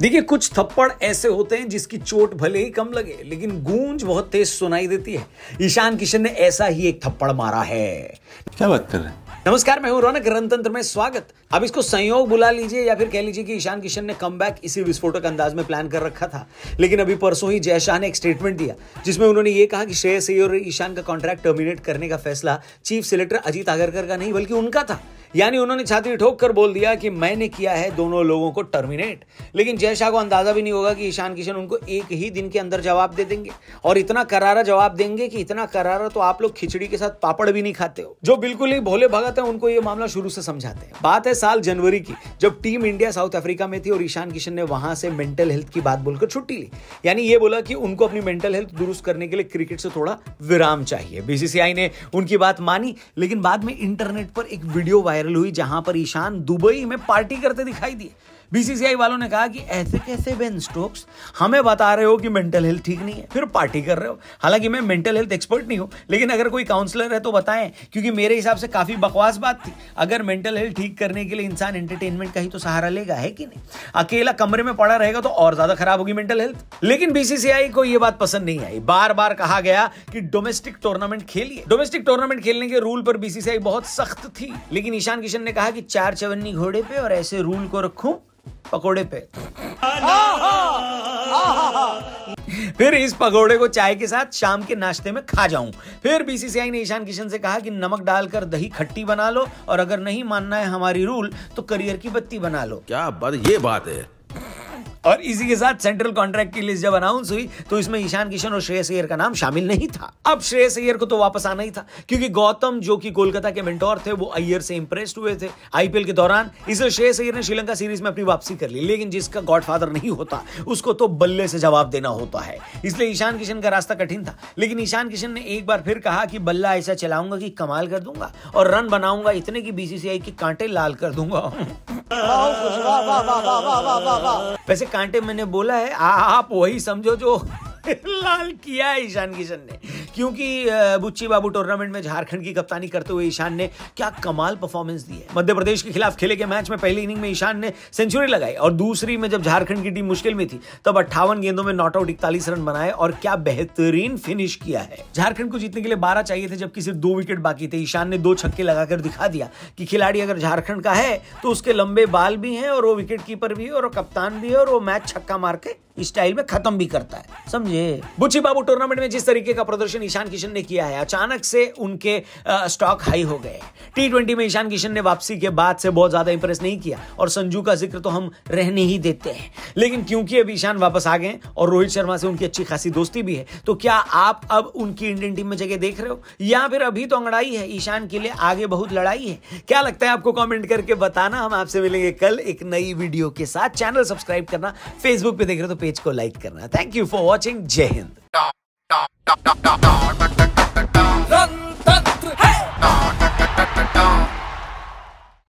देखिए कुछ थप्पड़ ऐसे होते हैं जिसकी चोट भले ही कम लगे लेकिन गूंज बहुत तेज सुनाई देती है ईशान किशन ने ऐसा ही एक थप्पड़ मारा है क्या बात कर रहे हैं नमस्कार मैं हूं रौनक रणतंत्र में स्वागत अब इसको संयोग बुला लीजिए या फिर कह लीजिए कि ईशान किशन ने कम इसी विस्फोटक अंदाज में प्लान कर रखा था लेकिन अभी परसों ही जय शाह ने एक स्टेटमेंट दिया जिसमें उन्होंने ये कहा कि श्रेयस और ईशान का कॉन्ट्रैक्ट टर्मिनेट करने का फैसला चीफ सिलेक्टर अजीत आगरकर का नहीं बल्कि उनका था यानी उन्होंने छाती ठोक कर बोल दिया कि मैंने किया है दोनों लोगों को टर्मिनेट लेकिन जय शाह को अंदाजा भी नहीं होगा कि ईशान किशन उनको एक ही दिन के अंदर जवाब दे देंगे और इतना करारा जवाब देंगे कि इतना करारा तो आप लोग खिचड़ी के साथ पापड़ भी नहीं खाते हो जो बिल्कुल ही भोले भगत है उनको ये मामला शुरू से समझाते हैं बात है साल जनवरी की जब टीम इंडिया साउथ अफ्रीका में थी और ईशान किशन ने वहां से मेंटल हेल्थ की बात बोलकर छुट्टी ली यानी ये बोला कि उनको अपनी मेंटल हेल्थ दुरुस्त करने के लिए क्रिकेट से थोड़ा विराम चाहिए बीसीसीआई ने उनकी बात मानी लेकिन बाद में इंटरनेट पर एक वीडियो वायरल वायरल हुई जहां पर ईशान दुबई में पार्टी करते दिखाई दिए बीसीसीआई वालों ने कहा कि ऐसे कैसे बेन स्टोक्स हमें बता रहे हो कि मेंटल हेल्थ ठीक नहीं है फिर पार्टी कर रहे हो हालांकि मैं मेंटल हेल्थ एक्सपर्ट नहीं हूं लेकिन अगर कोई काउंसलर है तो बताएं क्योंकि मेरे हिसाब से काफी बकवास बात थी अगर मेंटल हेल्थ ठीक करने के लिए इंसान एंटरटेनमेंट का ही तो सहारा लेगा है कि नहीं अकेला कमरे में पड़ा रहेगा तो और ज्यादा खराब होगी मेंटल हेल्थ लेकिन बीसीसीआई को यह बात पसंद नहीं आई बार बार कहा गया कि डोमेस्टिक टूर्नामेंट खेलिए डोमेस्टिक टूर्नामेंट खेलने के रूल पर बीसीसीआई बहुत सख्त थी लेकिन ईशान किशन ने कहा कि चार चवन्नी घोड़े पे और ऐसे रूल को रखू पकोड़े पे फिर इस पकोड़े को चाय के साथ शाम के नाश्ते में खा जाऊं फिर बीसीसीआई ने ईशान किशन से कहा कि नमक डालकर दही खट्टी बना लो और अगर नहीं मानना है हमारी रूल तो करियर की बत्ती बना लो क्या बात ये बात है और इसी के साथ सेंट्रल कॉन्ट्रैक्ट की लिस्ट जब अनाउंस हुई तो इसमें ईशान किशन और श्रेयस अय्यर का नाम शामिल नहीं था अब श्रेयस अय्यर को तो वापस आना ही था क्योंकि गौतम जो कि कोलकाता के मेंटोर थे वो अय्यर से इंप्रेस्ड हुए थे आईपीएल के दौरान इसलिए श्रेयस अय्यर ने श्रीलंका सीरीज में अपनी वापसी कर ली लेकिन जिसका गॉडफादर नहीं होता उसको तो बल्ले से जवाब देना होता है इसलिए ईशान किशन का रास्ता कठिन था लेकिन ईशान किशन ने एक बार फिर कहा कि बल्ला ऐसा चलाऊंगा कि कमाल कर दूंगा और रन बनाऊंगा इतने की बीसीसीआई के कांटे लाल कर दूंगा वैसे कांटे मैंने बोला है आप वही समझो जो लाल किया है ईशान किशन ने क्योंकि बुच्ची बाबू टूर्नामेंट में झारखंड की कप्तानी करते हुए ईशान ने क्या कमाल परफॉर्मेंस दी है मध्य प्रदेश के खिलाफ खेले गए मैच में पहली इनिंग में ईशान ने सेंचुरी लगाई और दूसरी में जब झारखंड की टीम मुश्किल में थी तब अट्ठावन गेंदों में नॉट आउट इकतालीस रन बनाए और क्या बेहतरीन फिनिश किया है झारखंड को जीतने के लिए बारह चाहिए थे जबकि सिर्फ दो विकेट बाकी थे ईशान ने दो छक्के लगाकर दिखा दिया कि खिलाड़ी अगर झारखंड का है तो उसके लंबे बाल भी हैं और वो विकेट कीपर भी है और वो कप्तान भी है और वो मैच छक्का मार के स्टाइल में खत्म भी करता है समझे बुच्ची बाबू टूर्नामेंट में जिस तरीके का प्रदर्शन ईशान किशन ने किया है अचानक से उनके स्टॉक हाई हो गए टी ट्वेंटी में ईशान किशन ने वापसी के बाद से बहुत ज्यादा इंप्रेस नहीं किया और संजू का जिक्र तो हम रहने ही देते हैं लेकिन क्योंकि अब ईशान वापस आ गए और रोहित शर्मा से उनकी अच्छी खासी दोस्ती भी है तो क्या आप अब उनकी इंडियन टीम में जगह देख रहे हो या फिर अभी तो अंगड़ाई है ईशान के लिए आगे बहुत लड़ाई है क्या लगता है आपको कमेंट करके बताना हम आपसे मिलेंगे कल एक नई वीडियो के साथ चैनल सब्सक्राइब करना फेसबुक पे देख रहे हो तो पेज को लाइक करना थैंक यू फॉर वॉचिंग जय हिंद